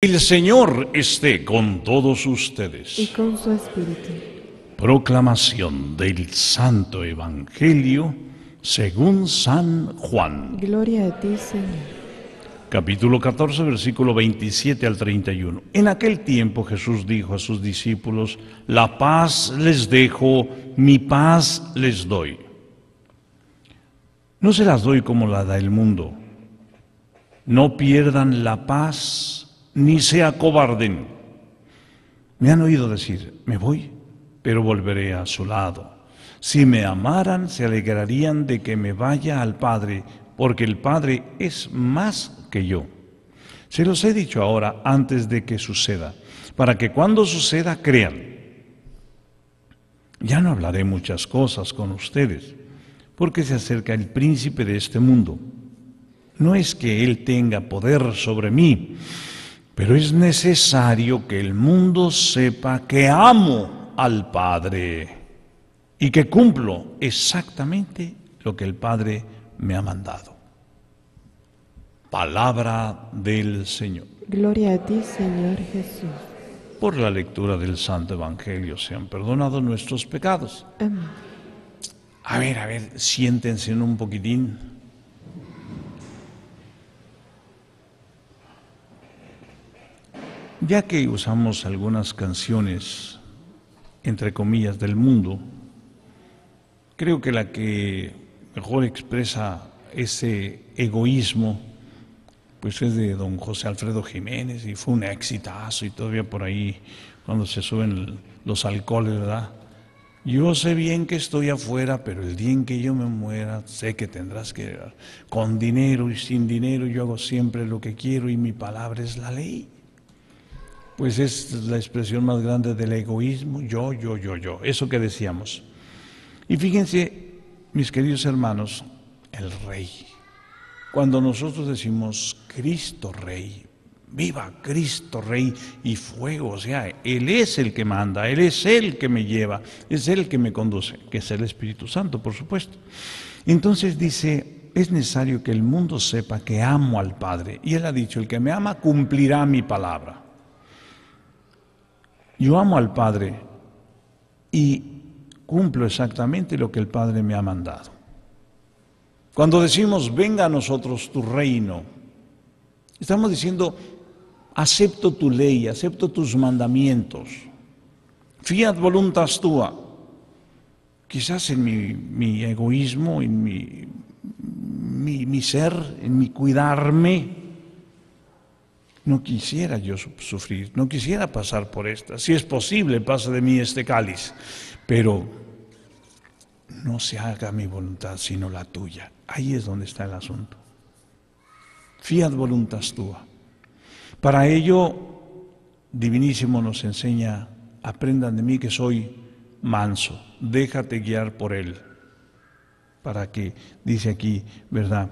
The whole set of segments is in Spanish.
El Señor esté con todos ustedes. Y con su espíritu. Proclamación del Santo Evangelio según San Juan. Gloria a ti, Señor. Capítulo 14, versículo 27 al 31. En aquel tiempo Jesús dijo a sus discípulos, la paz les dejo, mi paz les doy. No se las doy como la da el mundo. No pierdan la paz ni sea acobarden. Me han oído decir, me voy, pero volveré a su lado. Si me amaran, se alegrarían de que me vaya al Padre, porque el Padre es más que yo. Se los he dicho ahora antes de que suceda, para que cuando suceda crean. Ya no hablaré muchas cosas con ustedes, porque se acerca el príncipe de este mundo. No es que Él tenga poder sobre mí, pero es necesario que el mundo sepa que amo al Padre y que cumplo exactamente lo que el Padre me ha mandado. Palabra del Señor. Gloria a ti, Señor Jesús. Por la lectura del Santo Evangelio se han perdonado nuestros pecados. A ver, a ver, siéntense un poquitín. ya que usamos algunas canciones, entre comillas, del mundo, creo que la que mejor expresa ese egoísmo, pues es de don José Alfredo Jiménez y fue un exitazo y todavía por ahí cuando se suben los alcoholes, ¿verdad? Yo sé bien que estoy afuera, pero el día en que yo me muera, sé que tendrás que, con dinero y sin dinero, yo hago siempre lo que quiero y mi palabra es la ley pues es la expresión más grande del egoísmo, yo, yo, yo, yo, eso que decíamos. Y fíjense, mis queridos hermanos, el rey. Cuando nosotros decimos Cristo Rey, viva Cristo Rey y fuego, o sea, Él es el que manda, Él es el que me lleva, es el que me conduce, que es el Espíritu Santo, por supuesto. Entonces dice, es necesario que el mundo sepa que amo al Padre. Y Él ha dicho, el que me ama cumplirá mi palabra. Yo amo al Padre y cumplo exactamente lo que el Padre me ha mandado. Cuando decimos, venga a nosotros tu reino, estamos diciendo, acepto tu ley, acepto tus mandamientos. Fiat voluntas tua. Quizás en mi, egoísmo, en mi ser, en mi cuidarme, no quisiera yo sufrir, no quisiera pasar por esta. Si es posible, pasa de mí este cáliz, pero no se haga mi voluntad sino la tuya. Ahí es donde está el asunto. Fiat voluntad tuya. Para ello, Divinísimo nos enseña, aprendan de mí que soy manso, déjate guiar por él. Para que, dice aquí, ¿verdad?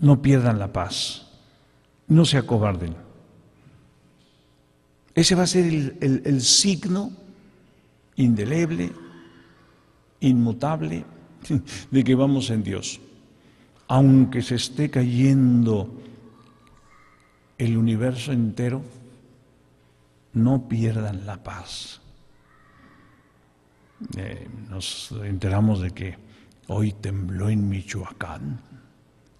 no pierdan la paz no se acobarden. Ese va a ser el, signo indeleble, inmutable, de que vamos en Dios. Aunque se esté cayendo el universo entero, no pierdan la paz. Eh, nos enteramos de que hoy tembló en Michoacán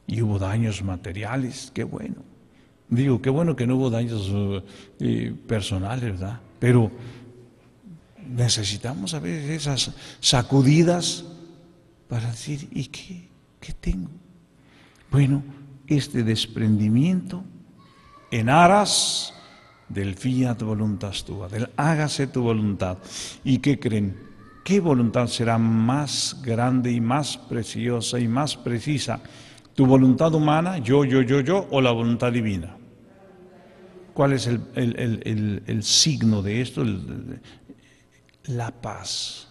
y hubo daños materiales, qué bueno. Digo, qué bueno que no hubo daños eh, eh, personales, ¿verdad? Pero necesitamos a veces esas sacudidas para decir, ¿y qué, qué tengo? Bueno, este desprendimiento en aras del fiat voluntas tua, del hágase tu voluntad. ¿Y qué creen? ¿Qué voluntad será más grande y más preciosa y más precisa? ¿Tu voluntad humana, yo, yo, yo, yo, o la voluntad divina? ¿Cuál es el, signo de esto? la paz.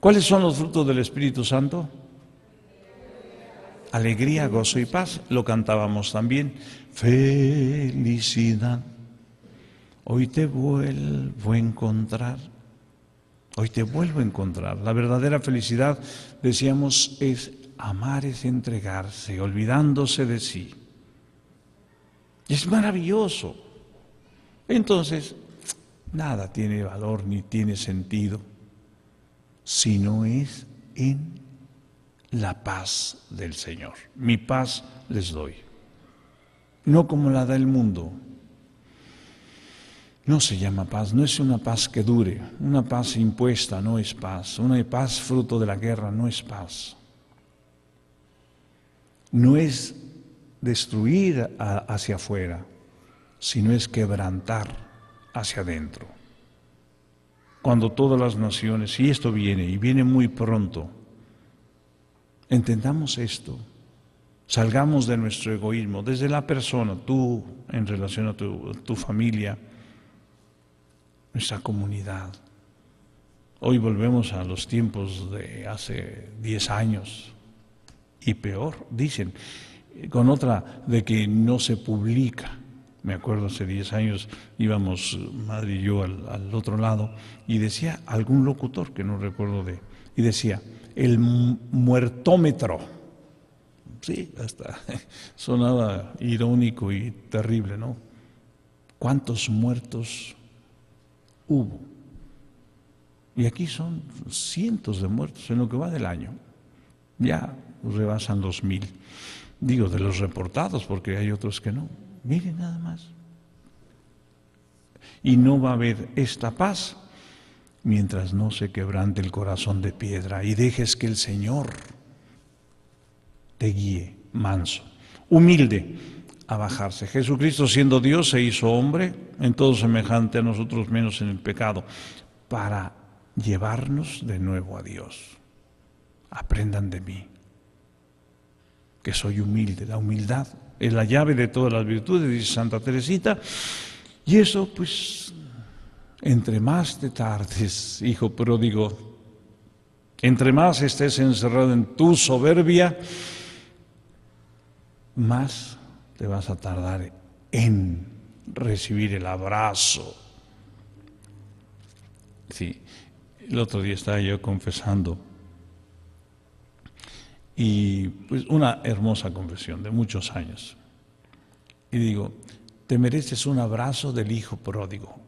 ¿Cuáles son los frutos del Espíritu Santo? Alegría, gozo y paz. Lo cantábamos también. Felicidad. Hoy te vuelvo a encontrar. Hoy te vuelvo a encontrar. La verdadera felicidad, decíamos, es amar, es entregarse, olvidándose de sí. Es maravilloso. Entonces, nada tiene valor ni tiene sentido si no es en la paz del Señor. Mi paz les doy. No como la da el mundo. No se llama paz, no es una paz que dure, una paz impuesta no es paz, una paz fruto de la guerra no es paz. No es destruir hacia afuera, sino es quebrantar hacia adentro. Cuando todas las naciones, y esto viene, y viene muy pronto, entendamos esto, salgamos de nuestro egoísmo, desde la persona, tú en relación a tu, tu familia, nuestra comunidad. Hoy volvemos a los tiempos de hace 10 años y peor, dicen, con otra de que no se publica. Me acuerdo hace 10 años íbamos, madre y yo, al, otro lado, y decía algún locutor, que no recuerdo de, y decía, el muertómetro. Sí, hasta sonaba irónico y terrible, ¿no? ¿Cuántos muertos hubo? Y aquí son cientos de muertos en lo que va del año. Ya rebasan los mil. Digo, de los reportados, porque hay otros que no. Miren nada más. Y no va a haber esta paz mientras no se quebrante el corazón de piedra y dejes que el Señor te guíe, manso, humilde, a bajarse. Jesucristo siendo Dios se hizo hombre, en todo semejante a nosotros menos en el pecado, para llevarnos de nuevo a Dios. Aprendan de mí que soy humilde. La humildad es la llave de todas las virtudes, dice Santa Teresita. Y eso, pues, entre más te tardes, hijo pródigo, entre más estés encerrado en tu soberbia, más te vas a tardar en recibir el abrazo. Sí, el otro día estaba yo confesando y pues una hermosa confesión de muchos años. Y digo, te mereces un abrazo del hijo pródigo.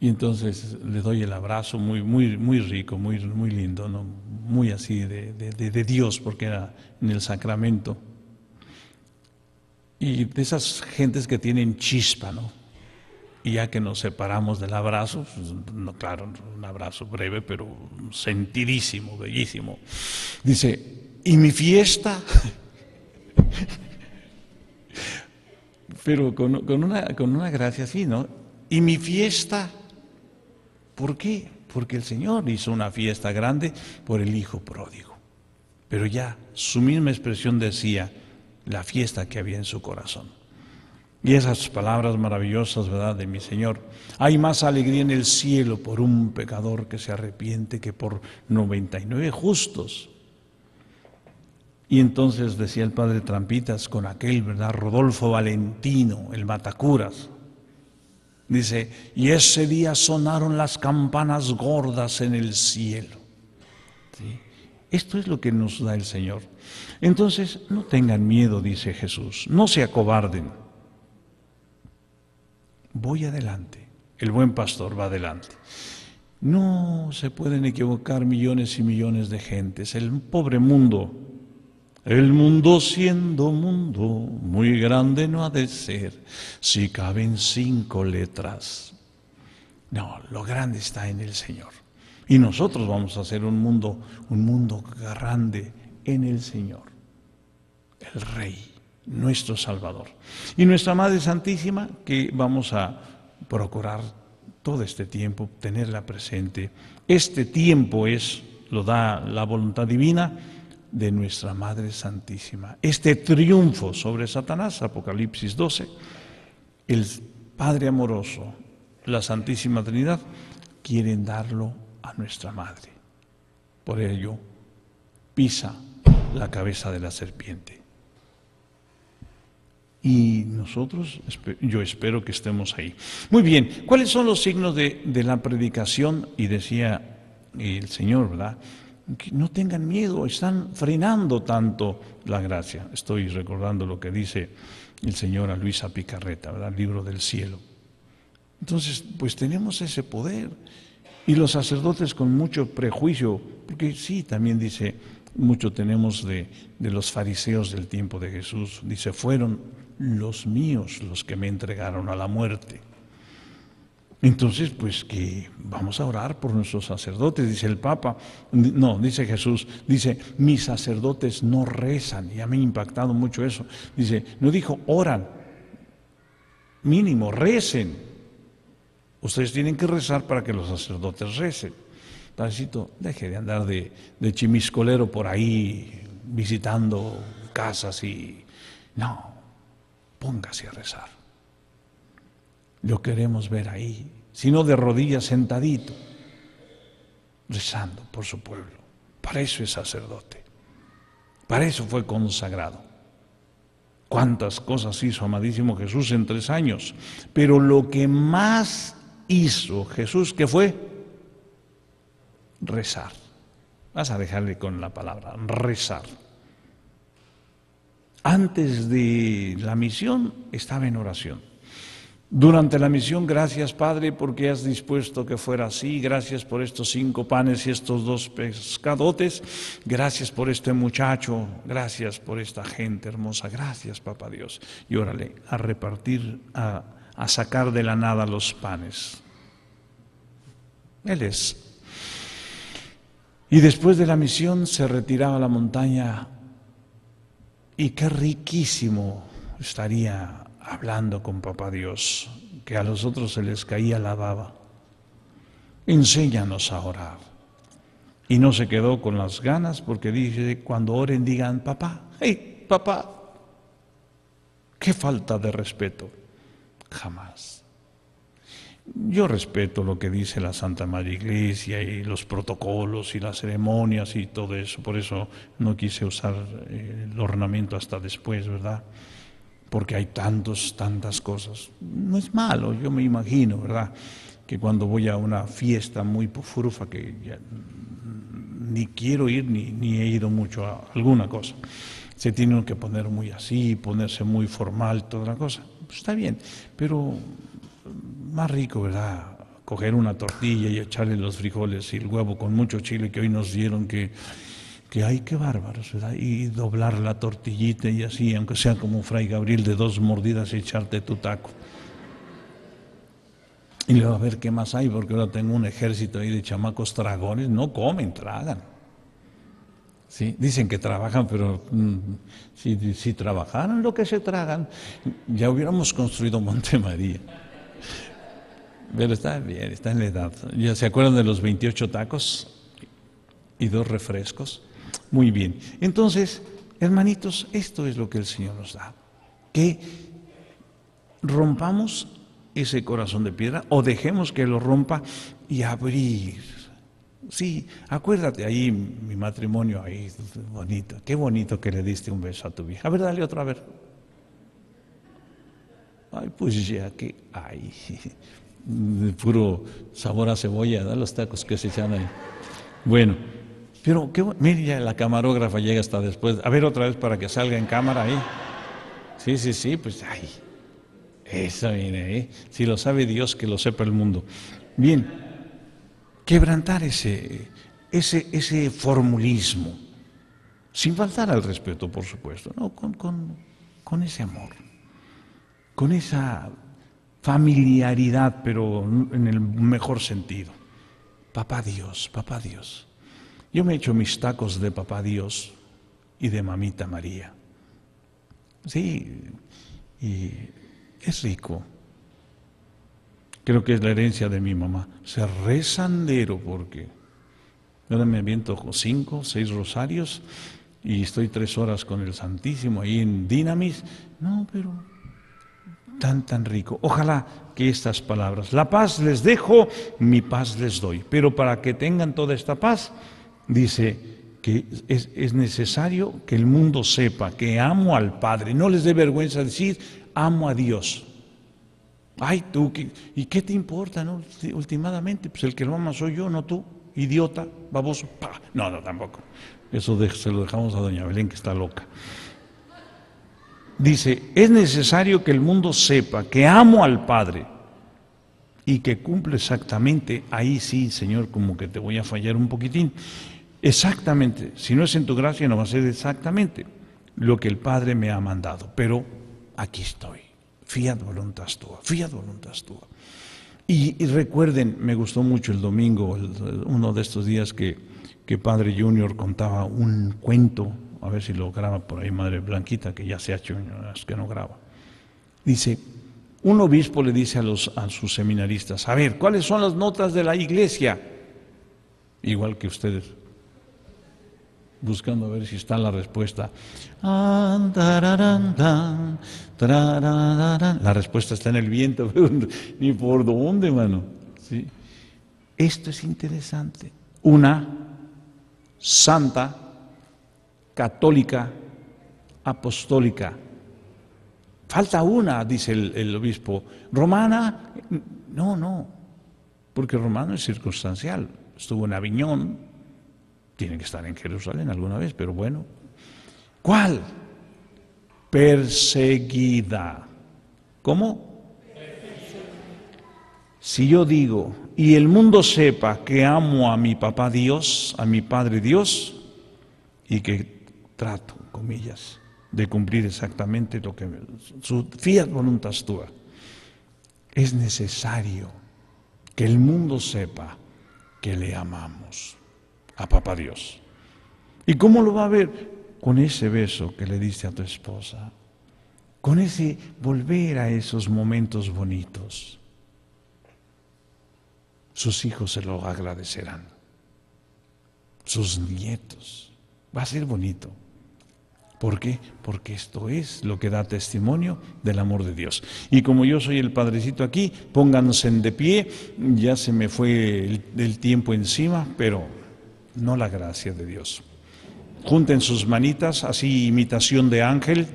Y entonces le doy el abrazo muy, muy, muy rico, muy, muy lindo, ¿no? muy así de, de Dios, porque era en el sacramento. Y de esas gentes que tienen chispa, ¿no? Y ya que nos separamos del abrazo, pues, no, claro, un abrazo breve, pero sentidísimo, bellísimo. Dice, ¿y mi fiesta? pero con, con, una, con una gracia así, ¿no? ¿Y mi fiesta? ¿Por qué? Porque el Señor hizo una fiesta grande por el Hijo pródigo. Pero ya su misma expresión decía la fiesta que había en su corazón. Y esas palabras maravillosas, ¿verdad?, de mi Señor. Hay más alegría en el cielo por un pecador que se arrepiente que por 99 justos. Y entonces decía el padre Trampitas con aquel, ¿verdad?, Rodolfo Valentino, el Matacuras. Dice, y ese día sonaron las campanas gordas en el cielo. Esto es lo que nos da el Señor. Entonces, no tengan miedo, dice Jesús, no se acobarden voy adelante, el buen pastor va adelante. No se pueden equivocar millones y millones de gentes, el pobre mundo, el mundo siendo mundo, muy grande no ha de ser, si caben cinco letras. No, lo grande está en el Señor. Y nosotros vamos a hacer un mundo, un mundo grande en el Señor, el Rey nuestro Salvador. Y nuestra Madre Santísima, que vamos a procurar todo este tiempo, tenerla presente. Este tiempo es, lo da la voluntad divina de nuestra Madre Santísima. Este triunfo sobre Satanás, Apocalipsis 12, el Padre amoroso, la Santísima Trinidad, quieren darlo a nuestra Madre. Por ello, pisa la cabeza de la serpiente y nosotros, yo espero que estemos ahí. Muy bien, ¿cuáles son los signos de, la predicación? Y decía el Señor, ¿verdad? Que no tengan miedo, están frenando tanto la gracia. Estoy recordando lo que dice el Señor a Luisa Picarreta, ¿verdad? Libro del cielo. Entonces, pues tenemos ese poder. Y los sacerdotes con mucho prejuicio, porque sí, también dice mucho tenemos de, los fariseos del tiempo de Jesús. Dice, fueron los míos los que me entregaron a la muerte. Entonces, pues que vamos a orar por nuestros sacerdotes, dice el Papa. No, dice Jesús, dice, mis sacerdotes no rezan. Y a mí me ha impactado mucho eso. Dice, no dijo, oran. Mínimo, recen. Ustedes tienen que rezar para que los sacerdotes recen talcito deje de andar de, chimiscolero por ahí visitando casas y... No, póngase a rezar. Lo queremos ver ahí, sino de rodillas sentadito, rezando por su pueblo. Para eso es sacerdote. Para eso fue consagrado. Cuántas cosas hizo amadísimo Jesús en tres años. Pero lo que más hizo Jesús, que fue Rezar. Vas a dejarle con la palabra, rezar. Antes de la misión estaba en oración. Durante la misión, gracias Padre porque has dispuesto que fuera así, gracias por estos cinco panes y estos dos pescadotes, gracias por este muchacho, gracias por esta gente hermosa, gracias Papá Dios. Y órale, a repartir, a, a sacar de la nada los panes. Él es y después de la misión se retiraba a la montaña y qué riquísimo estaría hablando con papá Dios, que a los otros se les caía la baba. Enséñanos a orar. Y no se quedó con las ganas porque dice, cuando oren digan, papá, hey, papá, qué falta de respeto, jamás. Yo respeto lo que dice la Santa María Iglesia y los protocolos y las ceremonias y todo eso, por eso no quise usar eh, el ornamento hasta después, ¿verdad? Porque hay tantos, tantas cosas. No es malo, yo me imagino, ¿verdad? Que cuando voy a una fiesta muy pufurufa, que ni quiero ir ni, he ido mucho a alguna cosa, se tiene que poner muy así, ponerse muy formal, toda la cosa. Pues está bien, pero más rico, ¿verdad? Coger una tortilla y echarle los frijoles y el huevo con mucho chile que hoy nos dieron que, que ay, qué bárbaros, ¿verdad? Y doblar la tortillita y así, aunque sea como un Fray Gabriel de dos mordidas y echarte tu taco. Y luego a ver qué más hay, porque ahora tengo un ejército ahí de chamacos dragones, no comen, tragan. Sí, dicen que trabajan, pero mm, si, si trabajaran lo que se tragan, ya hubiéramos construido Monte María. Pero está bien, está en la edad. ¿Ya se acuerdan de los 28 tacos y dos refrescos? Muy bien. Entonces, hermanitos, esto es lo que el Señor nos da. Que rompamos ese corazón de piedra o dejemos que lo rompa y abrir. Sí, acuérdate ahí mi matrimonio, ahí, bonito. Qué bonito que le diste un beso a tu vieja. A ver, dale otro, a ver. Ay, pues ya que ay, Puro sabor a cebolla, da los tacos que se echan ahí. Bueno, pero qué ya la camarógrafa llega hasta después. A ver otra vez para que salga en cámara ahí. Sí, sí, sí, pues ay. Eso, viene ¿eh? si lo sabe Dios, que lo sepa el mundo. Bien, quebrantar ese, ese, ese formulismo, sin faltar al respeto, por supuesto, no, con, con, con ese amor con esa familiaridad, pero en el mejor sentido. Papá Dios, papá Dios. Yo me echo mis tacos de papá Dios y de mamita María. Sí, y es rico. Creo que es la herencia de mi mamá. Se rezandero porque ahora me aviento cinco, seis rosarios y estoy tres horas con el Santísimo ahí en Dinamis. No, pero tan, tan rico. Ojalá que estas palabras, la paz les dejo, mi paz les doy. Pero para que tengan toda esta paz, dice que es, necesario que el mundo sepa que amo al Padre. No les dé vergüenza decir, amo a Dios. Ay, tú, ¿y qué te importa, no? Últimamente, pues el que lo ama soy yo, no tú, idiota, baboso. pa No, no, tampoco. Eso se lo dejamos a doña Belén, que está loca dice, es necesario que el mundo sepa que amo al Padre y que cumple exactamente, ahí sí, Señor, como que te voy a fallar un poquitín, exactamente, si no es en tu gracia no va a ser exactamente lo que el Padre me ha mandado, pero aquí estoy, fiat voluntas tua, fiat voluntas tua. Y, recuerden, me gustó mucho el domingo, uno de estos días que, que Padre Junior contaba un cuento a ver si lo graba por ahí Madre Blanquita, que ya se ha hecho que no graba. Dice, un obispo le dice a, los, a sus seminaristas, a ver, ¿cuáles son las notas de la iglesia? Igual que ustedes, buscando a ver si está la respuesta. La respuesta está en el viento, ni por dónde, mano. Esto es interesante. Una santa católica apostólica. Falta una, dice el, obispo. Romana, no, no, porque romano es circunstancial. Estuvo en Aviñón, tiene que estar en Jerusalén alguna vez, pero bueno. ¿Cuál? Perseguida. ¿Cómo? Si yo digo, y el mundo sepa que amo a mi papá Dios, a mi padre Dios, y que trato, comillas, de cumplir exactamente lo que su fiat voluntas tua. Es necesario que el mundo sepa que le amamos a Papá Dios. ¿Y cómo lo va a ver? Con ese beso que le diste a tu esposa, con ese volver a esos momentos bonitos. Sus hijos se lo agradecerán, sus nietos. Va a ser bonito. ¿Por qué? Porque esto es lo que da testimonio del amor de Dios. Y como yo soy el padrecito aquí, pónganse de pie, ya se me fue el, tiempo encima, pero no la gracia de Dios. Junten sus manitas, así imitación de ángel,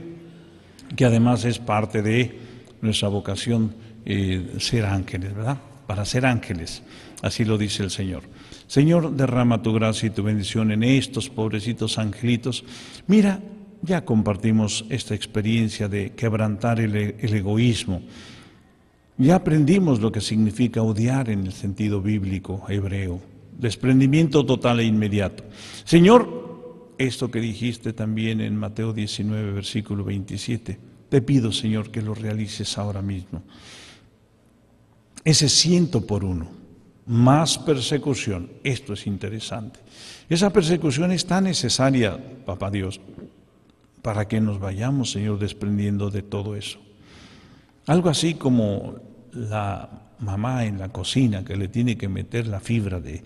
que además es parte de nuestra vocación eh, ser ángeles, ¿verdad? Para ser ángeles, así lo dice el Señor. Señor, derrama tu gracia y tu bendición en estos pobrecitos angelitos. Mira ya compartimos esta experiencia de quebrantar e-, el, egoísmo. Ya aprendimos lo que significa odiar en el sentido bíblico hebreo. Desprendimiento total e inmediato. Señor, esto que dijiste también en Mateo 19, versículo 27, te pido, Señor, que lo realices ahora mismo. Ese ciento por uno, más persecución, esto es interesante. Esa persecución es tan necesaria, papá Dios, para que nos vayamos, Señor, desprendiendo de todo eso. Algo así como la mamá en la cocina que le tiene que meter la fibra de,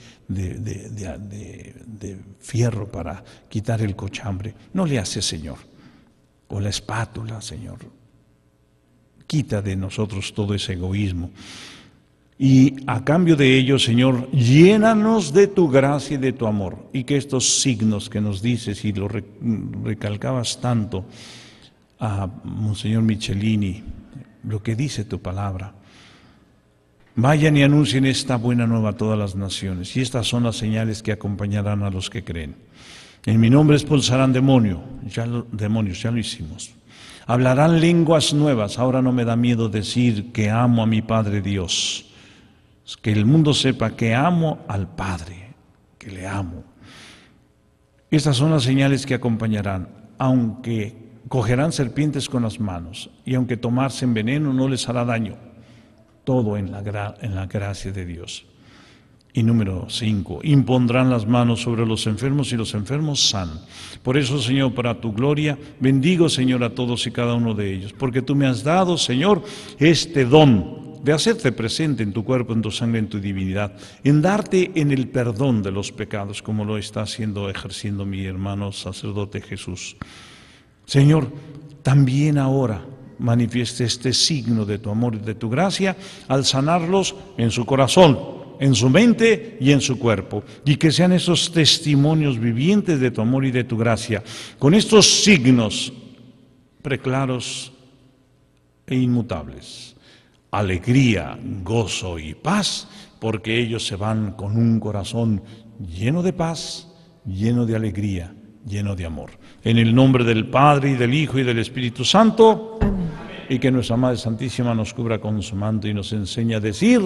fierro para quitar el cochambre. No le hace, Señor. O la espátula, Señor. Quita de nosotros todo ese egoísmo. Y a cambio de ello, Señor, llénanos de tu gracia y de tu amor. Y que estos signos que nos dices, y lo recalcabas tanto a Monseñor Michelini, lo que dice tu palabra, vayan y anuncien esta buena nueva a todas las naciones. Y estas son las señales que acompañarán a los que creen. En mi nombre expulsarán demonio, ya demonios, ya lo hicimos. Hablarán lenguas nuevas. Ahora no me da miedo decir que amo a mi Padre Dios que el mundo sepa que amo al Padre, que le amo. Estas son las señales que acompañarán, aunque cogerán serpientes con las manos y aunque tomarse en veneno no les hará daño, todo en la, gracia de Dios. Y número 5, impondrán las manos sobre los enfermos y los enfermos san. Por eso, Señor, para tu gloria, bendigo, Señor, a todos y cada uno de ellos, porque tú me has dado, Señor, este don de hacerte presente en tu cuerpo, en tu sangre, en tu divinidad, en darte en el perdón de los pecados, como lo está haciendo, ejerciendo mi hermano sacerdote Jesús. Señor, también ahora manifieste este signo de tu amor y de tu gracia al sanarlos en su corazón, en su mente y en su cuerpo, y que sean esos testimonios vivientes de tu amor y de tu gracia, con estos signos preclaros e inmutables alegría, gozo y paz, porque ellos se van con un corazón lleno de paz, lleno de alegría, lleno de amor. En el nombre del Padre y del Hijo y del Espíritu Santo, y que nuestra Madre Santísima nos cubra con su manto y nos enseña a decir,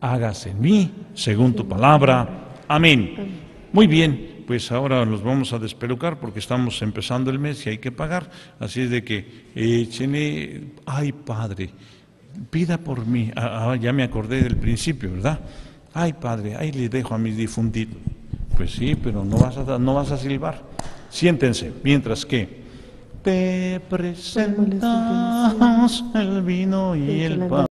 hágase en mí según tu palabra. Amén. Muy bien, pues ahora nos vamos a despelucar porque estamos empezando el mes y hay que pagar. Así es de que échenle, ay Padre pida por mí. Ah, ah, ya me acordé del principio, ¿verdad? Ay, padre, ahí le dejo a mis difundidos. Pues sí, pero no vas a, no vas a silbar. Siéntense, mientras que te presentamos el vino y el pan.